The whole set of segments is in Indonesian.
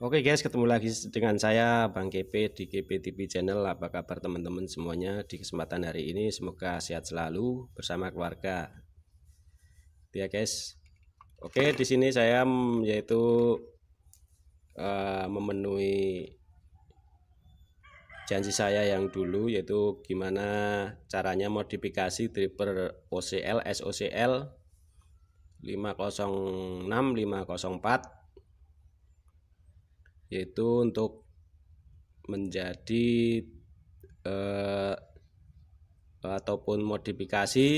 Oke guys, ketemu lagi dengan saya Bang KP di KP TV Channel. Apa kabar teman-teman semuanya di kesempatan hari ini? Semoga sehat selalu bersama keluarga. Ya guys. Oke, di sini saya yaitu uh, memenuhi janji saya yang dulu yaitu gimana caranya modifikasi driver OCL SOCL 506 504 yaitu untuk menjadi eh, ataupun modifikasi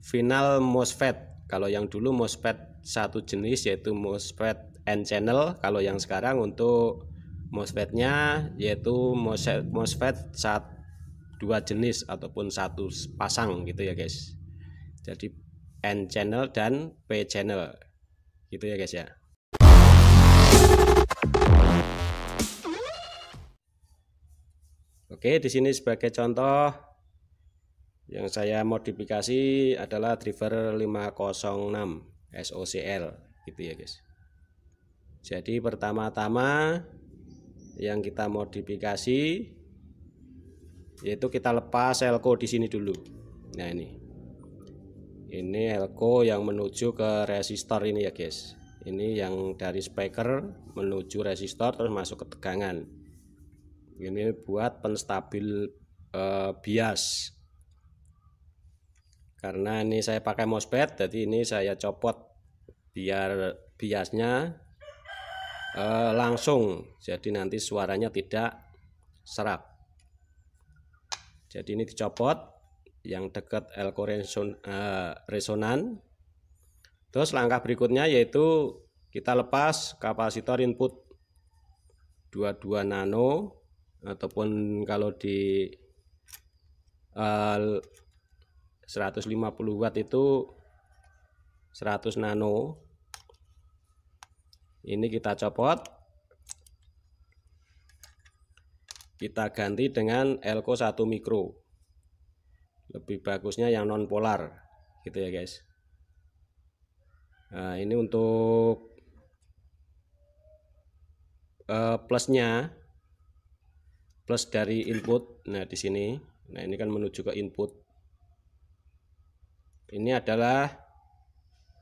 final MOSFET. Kalau yang dulu MOSFET satu jenis yaitu MOSFET N channel, kalau yang sekarang untuk MOSFET-nya yaitu MOSFET saat dua jenis ataupun satu pasang gitu ya guys. Jadi N channel dan P channel. Gitu ya guys ya. Oke, di sini sebagai contoh yang saya modifikasi adalah driver 506 SOCL gitu ya, guys. Jadi pertama-tama yang kita modifikasi yaitu kita lepas elko di sini dulu. Nah, ini. Ini elko yang menuju ke resistor ini ya, guys. Ini yang dari speaker menuju resistor terus masuk ke tegangan ini buat penstabil eh, bias karena ini saya pakai mosfet, jadi ini saya copot biar biasnya eh, langsung jadi nanti suaranya tidak serak jadi ini dicopot yang dekat elko reson, eh, resonan terus langkah berikutnya yaitu kita lepas kapasitor input 22 nano ataupun kalau di eh, uh, 150 watt itu 100 nano ini kita copot kita ganti dengan elko 1 mikro lebih bagusnya yang non polar gitu ya guys nah ini untuk uh, plusnya plus dari input nah di sini nah ini kan menuju ke input ini adalah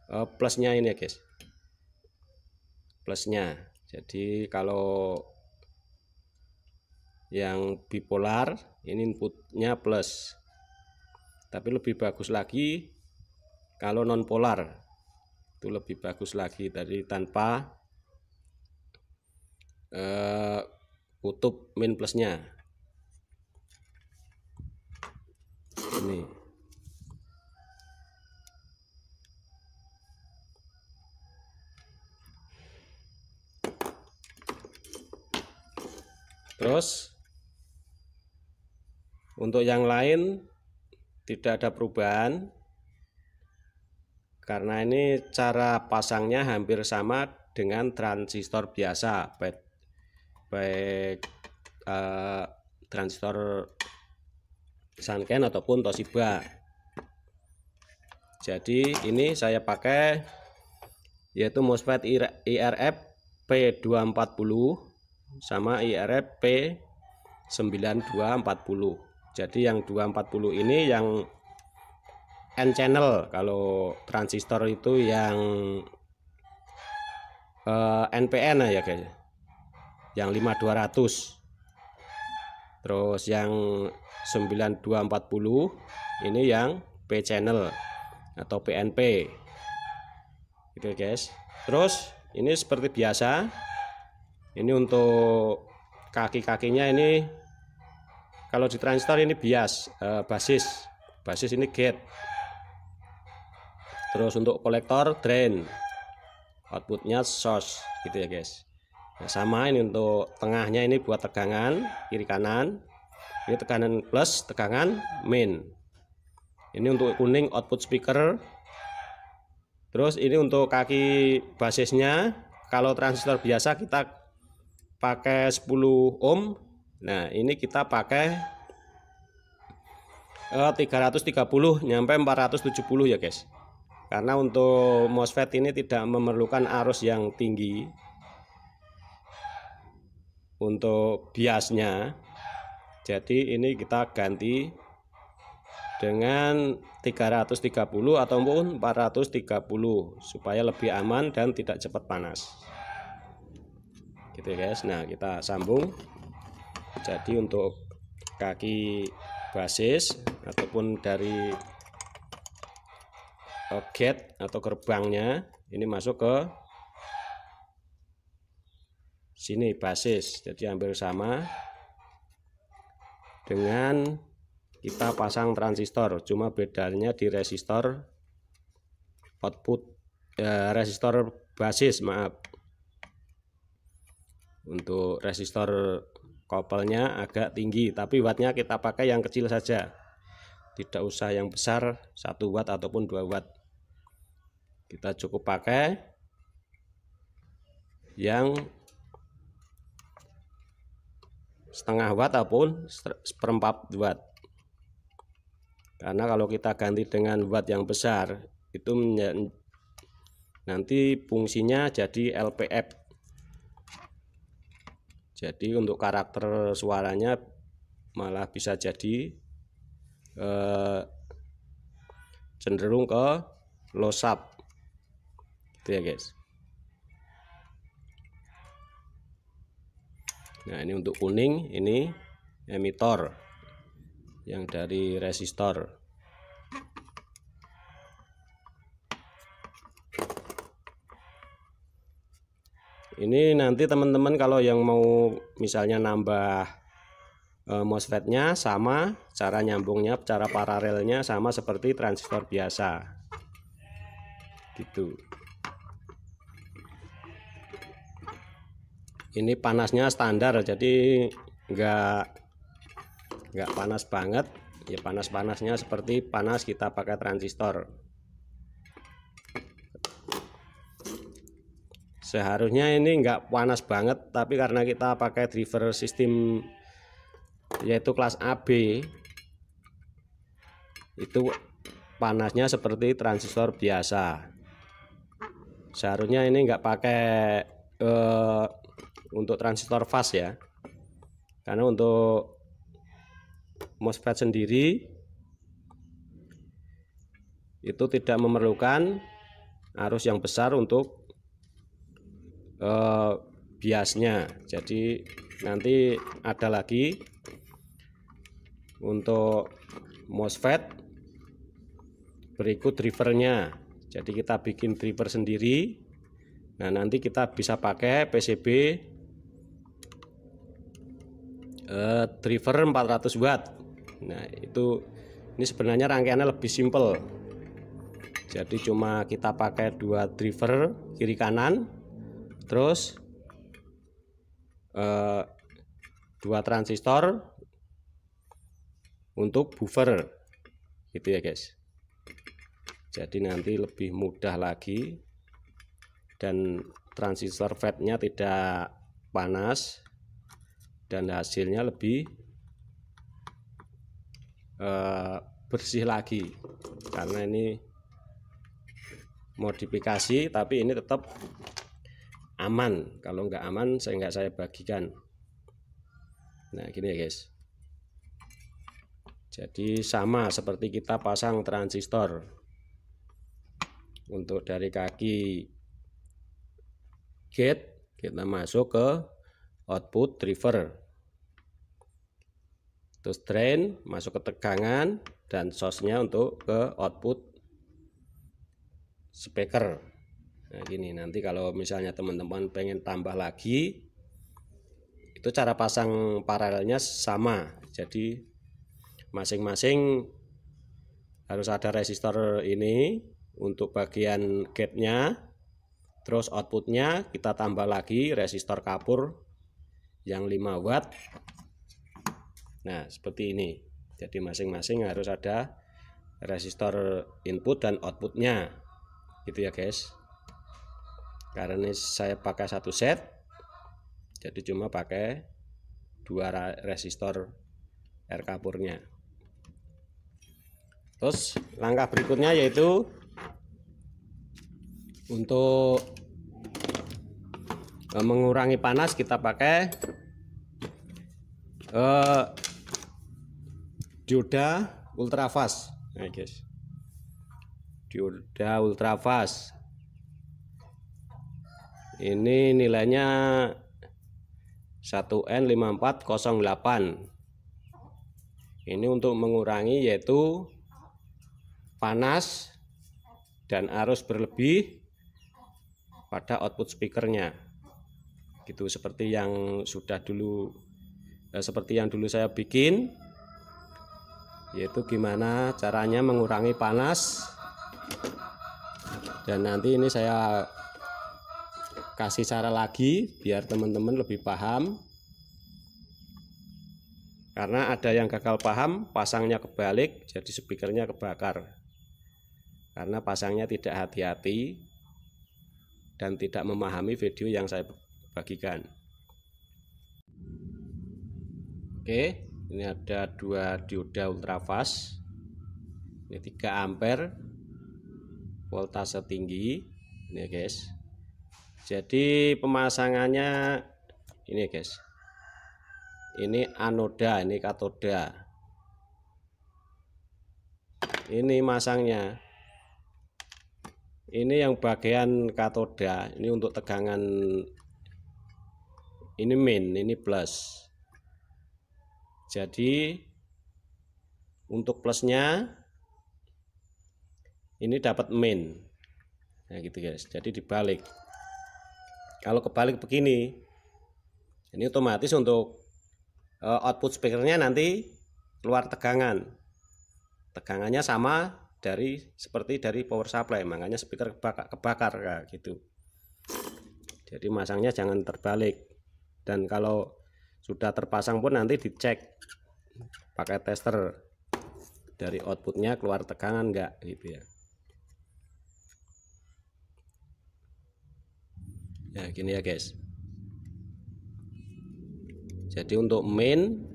eh, plusnya ini ya guys plusnya jadi kalau yang bipolar ini inputnya plus tapi lebih bagus lagi kalau non polar itu lebih bagus lagi dari tanpa eh, kutub min plusnya ini terus untuk yang lain tidak ada perubahan karena ini cara pasangnya hampir sama dengan transistor biasa baik uh, eh, transistor Sanken ataupun Toshiba jadi ini saya pakai yaitu MOSFET IRF P240 sama IRF P9240 jadi yang 240 ini yang N channel kalau transistor itu yang uh, eh, NPN ya guys yang 5200 terus yang 9240 ini yang P channel atau PNP gitu guys terus ini seperti biasa ini untuk kaki-kakinya ini kalau di transistor ini bias eh, basis basis ini gate terus untuk kolektor drain outputnya source gitu ya guys nah, sama ini untuk tengahnya ini buat tegangan kiri kanan ini tekanan plus tegangan min ini untuk kuning output speaker terus ini untuk kaki basisnya kalau transistor biasa kita pakai 10 ohm nah ini kita pakai 330 eh, nyampe 470 ya guys karena untuk MOSFET ini tidak memerlukan arus yang tinggi untuk biasnya jadi ini kita ganti dengan 330 ataupun 430 supaya lebih aman dan tidak cepat panas gitu ya guys nah kita sambung jadi untuk kaki basis ataupun dari eh, gate atau gerbangnya ini masuk ke sini basis jadi hampir sama dengan kita pasang transistor cuma bedanya di resistor output eh, resistor basis maaf untuk resistor kopelnya agak tinggi tapi wattnya kita pakai yang kecil saja tidak usah yang besar satu watt ataupun dua watt kita cukup pakai yang setengah watt ataupun seperempat watt karena kalau kita ganti dengan watt yang besar itu nanti fungsinya jadi LPF jadi untuk karakter suaranya malah bisa jadi eh, cenderung ke losap, sub gitu ya guys nah ini untuk kuning ini emitor yang dari resistor ini nanti teman-teman kalau yang mau misalnya nambah e, MOSFETnya sama cara nyambungnya cara paralelnya sama seperti transistor biasa gitu ini panasnya standar jadi enggak nggak panas banget ya panas-panasnya seperti panas kita pakai transistor seharusnya ini enggak panas banget tapi karena kita pakai driver sistem yaitu kelas AB itu panasnya seperti transistor biasa seharusnya ini enggak pakai eh, untuk transistor fast ya karena untuk MOSFET sendiri itu tidak memerlukan arus yang besar untuk eh, biasnya jadi nanti ada lagi untuk MOSFET berikut drivernya jadi kita bikin driver sendiri nah nanti kita bisa pakai PCB uh, driver 400 watt nah itu ini sebenarnya rangkaiannya lebih simple jadi cuma kita pakai dua driver kiri kanan terus eh, dua transistor untuk buffer gitu ya guys jadi nanti lebih mudah lagi dan transistor fatnya tidak panas dan hasilnya lebih eh, bersih lagi karena ini modifikasi tapi ini tetap aman kalau nggak aman saya nggak saya bagikan nah gini ya guys jadi sama seperti kita pasang transistor untuk dari kaki gate kita masuk ke output driver terus drain masuk ke tegangan dan source-nya untuk ke output speaker nah gini nanti kalau misalnya teman-teman pengen tambah lagi itu cara pasang paralelnya sama jadi masing-masing harus ada resistor ini untuk bagian gate-nya terus outputnya kita tambah lagi resistor kapur yang 5 watt Nah, seperti ini. Jadi masing-masing harus ada resistor input dan outputnya. Gitu ya, guys. Karena ini saya pakai satu set, jadi cuma pakai dua resistor air kapurnya. Terus langkah berikutnya yaitu untuk eh, mengurangi panas kita pakai uh, dioda ultrafast nah guys dioda ultrafast ini nilainya 1N5408 ini untuk mengurangi yaitu panas dan arus berlebih pada output speakernya gitu seperti yang sudah dulu eh, seperti yang dulu saya bikin yaitu gimana caranya mengurangi panas dan nanti ini saya kasih cara lagi biar teman-teman lebih paham karena ada yang gagal paham pasangnya kebalik jadi speakernya kebakar karena pasangnya tidak hati-hati dan tidak memahami video yang saya bagikan oke ini ada dua dioda ultrafast ini 3 ampere voltase tinggi ini ya guys jadi pemasangannya ini ya guys ini anoda ini katoda ini masangnya ini yang bagian katoda ini untuk tegangan ini min ini plus jadi untuk plusnya ini dapat min. Nah, gitu guys. Jadi dibalik. Kalau kebalik begini, ini otomatis untuk eh, output speakernya nanti keluar tegangan. Tegangannya sama dari seperti dari power supply, makanya speaker kebakar, kebakar kayak gitu. Jadi masangnya jangan terbalik. Dan kalau sudah terpasang pun nanti dicek pakai tester dari outputnya keluar tegangan enggak gitu ya ya gini ya guys jadi untuk main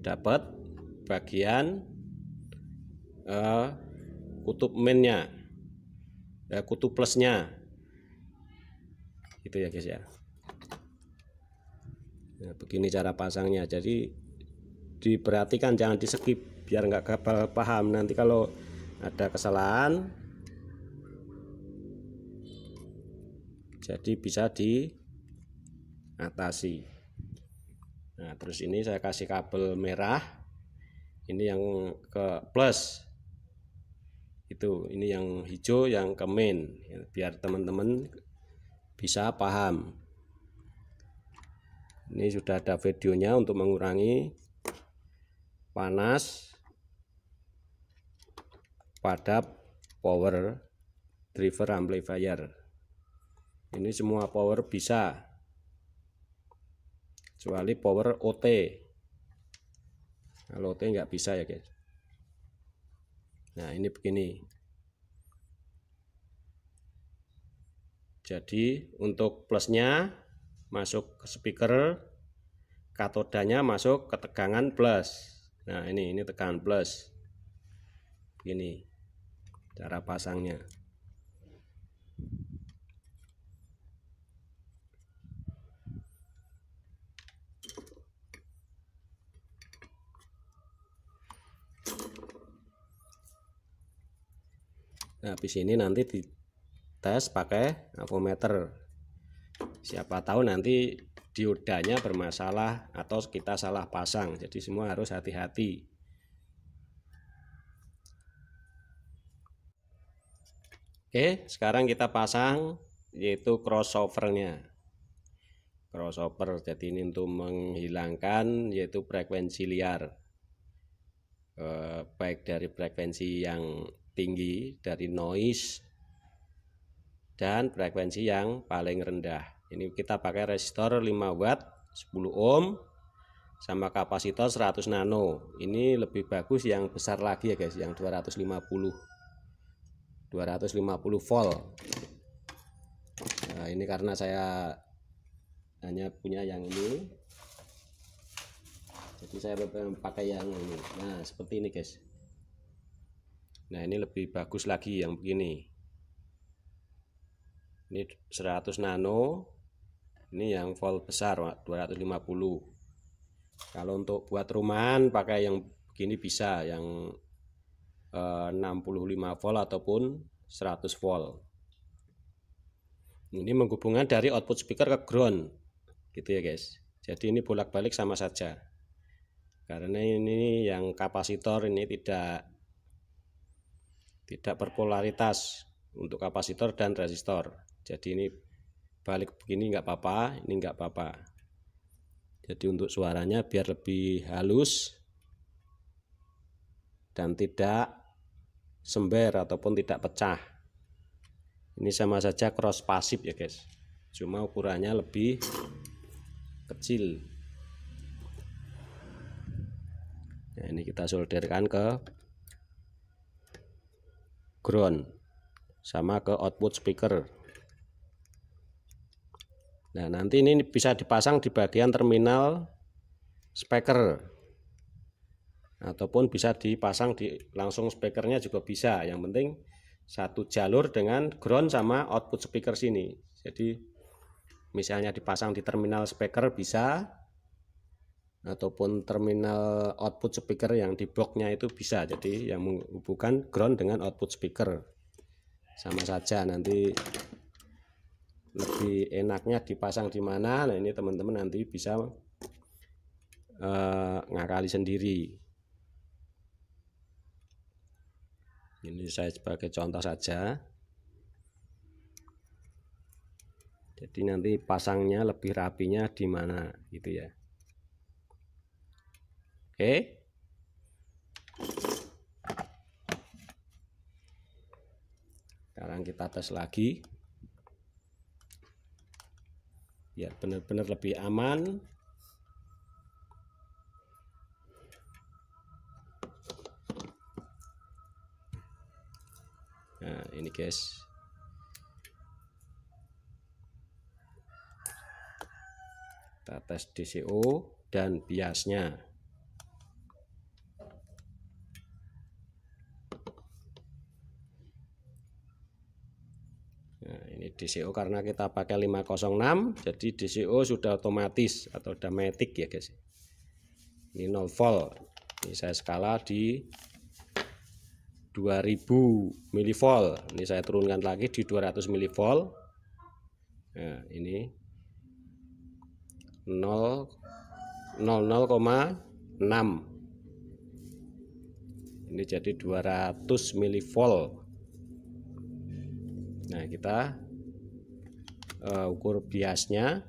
dapat bagian uh, kutub mainnya uh, kutub plusnya itu ya guys ya nah, begini cara pasangnya jadi diperhatikan jangan di skip biar nggak kapal paham nanti kalau ada kesalahan jadi bisa diatasi nah terus ini saya kasih kabel merah ini yang ke plus itu ini yang hijau yang ke main ya, biar teman-teman bisa paham ini sudah ada videonya untuk mengurangi panas pada power driver amplifier ini semua power bisa kecuali power OT kalau OT nggak bisa ya guys nah ini begini jadi untuk plusnya masuk ke speaker, katodanya masuk ke tegangan plus. Nah, ini ini tegangan plus. Begini. Cara pasangnya. Nah, habis ini nanti dites pakai avometer siapa tahu nanti diodanya bermasalah atau kita salah pasang jadi semua harus hati-hati Oke sekarang kita pasang yaitu crossovernya crossover jadi ini untuk menghilangkan yaitu frekuensi liar eh, baik dari frekuensi yang tinggi dari noise dan frekuensi yang paling rendah ini kita pakai resistor 5 watt 10 ohm sama kapasitor 100 nano. Ini lebih bagus yang besar lagi ya guys, yang 250 250 volt. Nah, ini karena saya hanya punya yang ini. Jadi saya pakai yang ini. Nah, seperti ini guys. Nah ini lebih bagus lagi yang begini Ini 100 nano ini yang volt besar 250 kalau untuk buat rumahan pakai yang begini bisa yang 65 eh, volt ataupun 100 volt ini menghubungkan dari output speaker ke ground gitu ya guys jadi ini bolak-balik sama saja karena ini yang kapasitor ini tidak tidak berpolaritas untuk kapasitor dan resistor jadi ini balik begini nggak apa-apa ini nggak apa-apa jadi untuk suaranya biar lebih halus dan tidak sember ataupun tidak pecah ini sama saja cross pasif ya guys cuma ukurannya lebih kecil nah, ini kita solderkan ke ground sama ke output speaker Nah, nanti ini bisa dipasang di bagian terminal speaker ataupun bisa dipasang di langsung speakernya juga bisa. Yang penting satu jalur dengan ground sama output speaker sini. Jadi misalnya dipasang di terminal speaker bisa ataupun terminal output speaker yang di boxnya itu bisa jadi yang menghubungkan ground dengan output speaker sama saja nanti lebih enaknya dipasang di mana nah ini teman-teman nanti bisa uh, ngakali sendiri ini saya sebagai contoh saja jadi nanti pasangnya lebih rapinya di mana gitu ya oke sekarang kita tes lagi ya benar-benar lebih aman nah ini guys kita tes DCO dan biasnya DCO karena kita pakai 506 jadi DCO sudah otomatis atau damatic ya guys ini 0 volt ini saya skala di 2000 milivolt ini saya turunkan lagi di 200 milivolt nah ini 0 00,6 ini jadi 200 milivolt Nah, kita uh, ukur biasnya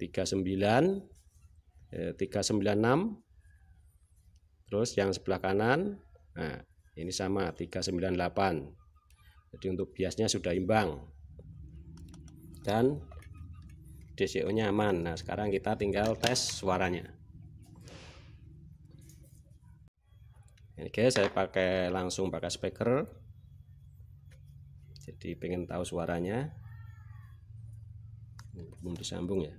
39 eh, 396 terus yang sebelah kanan nah ini sama 398 jadi untuk biasnya sudah imbang dan DCO nya aman nah sekarang kita tinggal tes suaranya oke saya pakai langsung pakai speaker jadi pengen tahu suaranya belum disambung ya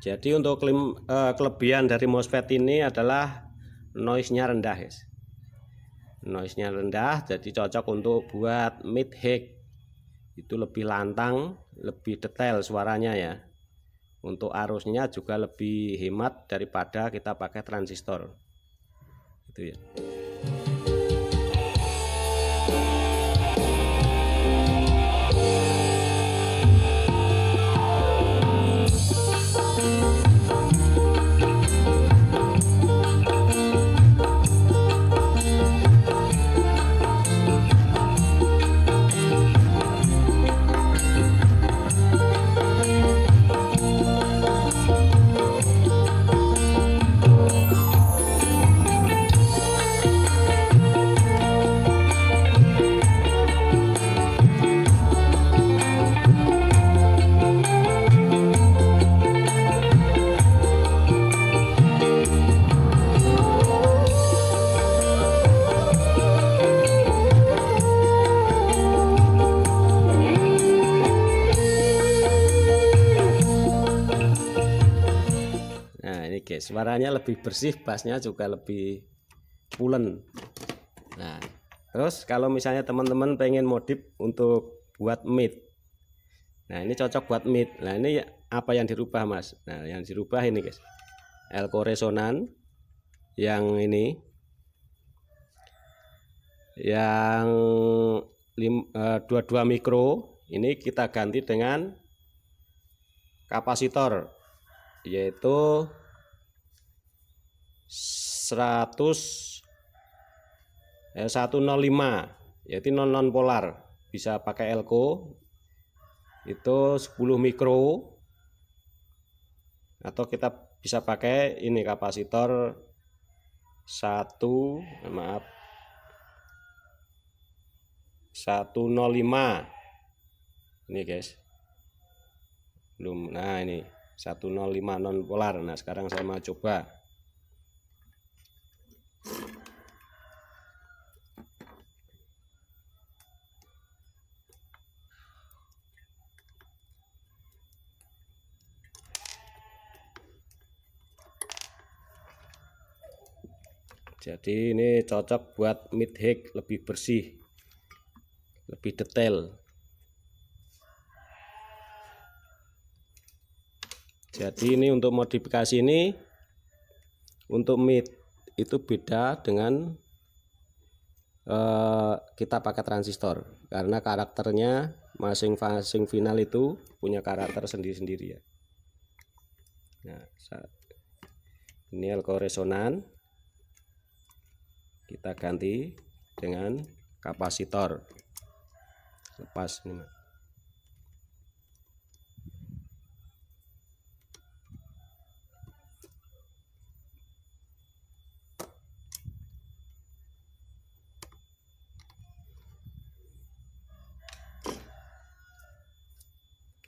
jadi untuk klim, eh, kelebihan dari MOSFET ini adalah noise-nya rendah guys noise-nya rendah jadi cocok untuk buat mid hack itu lebih lantang lebih detail suaranya ya untuk arusnya juga lebih hemat daripada kita pakai transistor Itu ya suaranya lebih bersih bassnya juga lebih pulen nah terus kalau misalnya teman-teman pengen modif untuk buat mid nah ini cocok buat mid nah ini apa yang dirubah mas nah yang dirubah ini guys elko resonan yang ini yang 22 eh, mikro ini kita ganti dengan kapasitor yaitu 100 eh, 105 yaitu non non polar bisa pakai elko itu 10 mikro atau kita bisa pakai ini kapasitor 1 maaf 105 ini guys belum nah ini 105 non polar nah sekarang saya mau coba jadi ini cocok buat mid hack lebih bersih lebih detail jadi ini untuk modifikasi ini untuk mid itu beda dengan eh, kita pakai transistor karena karakternya masing-masing final itu punya karakter sendiri-sendiri ya. Nah, ini elko resonan kita ganti dengan kapasitor lepas ini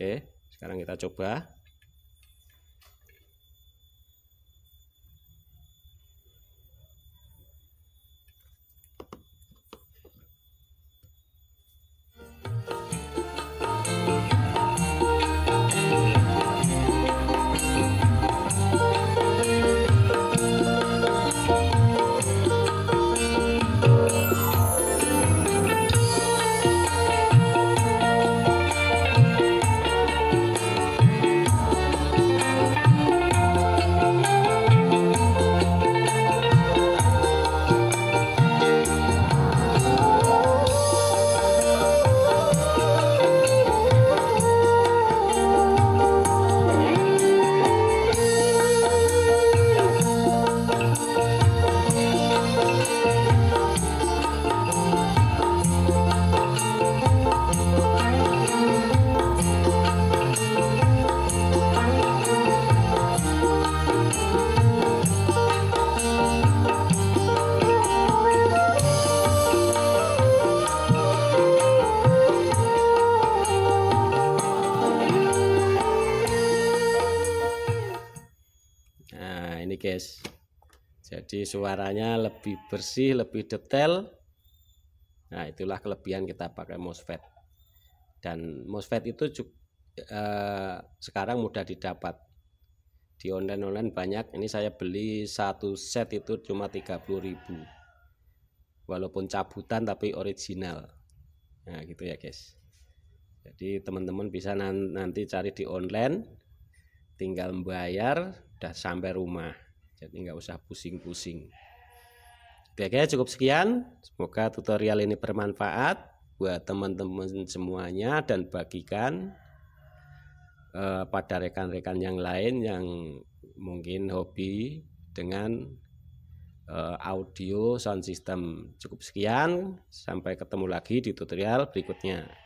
Oke, sekarang kita coba. suaranya lebih bersih lebih detail nah itulah kelebihan kita pakai MOSFET dan MOSFET itu juga, eh, sekarang mudah didapat di online online banyak ini saya beli satu set itu cuma 30.000 walaupun cabutan tapi original nah gitu ya guys jadi teman-teman bisa nanti cari di online tinggal membayar udah sampai rumah jadi nggak usah pusing-pusing oke, oke cukup sekian semoga tutorial ini bermanfaat buat teman-teman semuanya dan bagikan eh, pada rekan-rekan yang lain yang mungkin hobi dengan eh, audio sound system cukup sekian sampai ketemu lagi di tutorial berikutnya